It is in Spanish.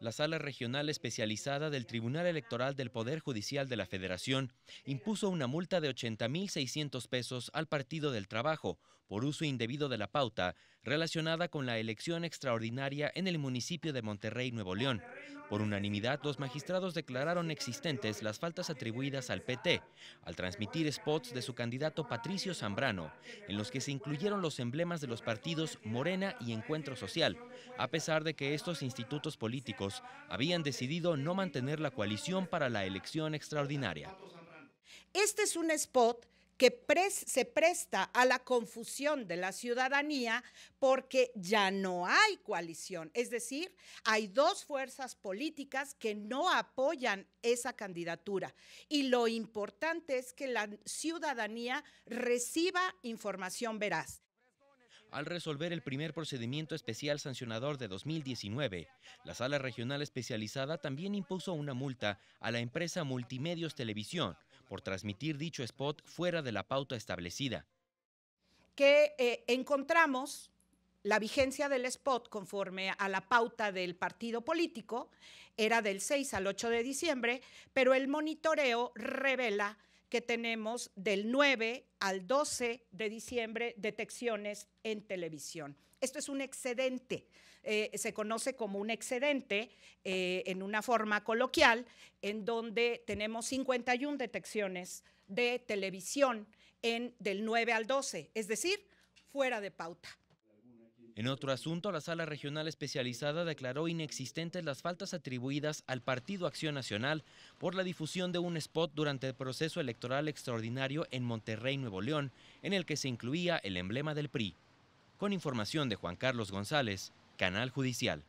La Sala Regional Especializada del Tribunal Electoral del Poder Judicial de la Federación impuso una multa de 80.600 pesos al Partido del Trabajo por uso indebido de la pauta relacionada con la elección extraordinaria en el municipio de Monterrey, Nuevo León. Por unanimidad, los magistrados declararon existentes las faltas atribuidas al PT al transmitir spots de su candidato Patricio Zambrano, en los que se incluyeron los emblemas de los partidos Morena y Encuentro Social, a pesar de que estos institutos políticos habían decidido no mantener la coalición para la elección extraordinaria. Este es un spot que se presta a la confusión de la ciudadanía porque ya no hay coalición. Es decir, hay dos fuerzas políticas que no apoyan esa candidatura. Y lo importante es que la ciudadanía reciba información veraz. Al resolver el primer procedimiento especial sancionador de 2019, la Sala Regional Especializada también impuso una multa a la empresa Multimedios Televisión por transmitir dicho spot fuera de la pauta establecida. Que eh, encontramos la vigencia del spot conforme a la pauta del partido político era del 6 al 8 de diciembre, pero el monitoreo revela que tenemos del 9 al 12 de diciembre detecciones en televisión. Esto es un excedente, eh, se conoce como un excedente eh, en una forma coloquial, en donde tenemos 51 detecciones de televisión en del 9 al 12, es decir, fuera de pauta. En otro asunto, la Sala Regional Especializada declaró inexistentes las faltas atribuidas al Partido Acción Nacional por la difusión de un spot durante el proceso electoral extraordinario en Monterrey, Nuevo León, en el que se incluía el emblema del PRI. Con información de Juan Carlos González, Canal Judicial.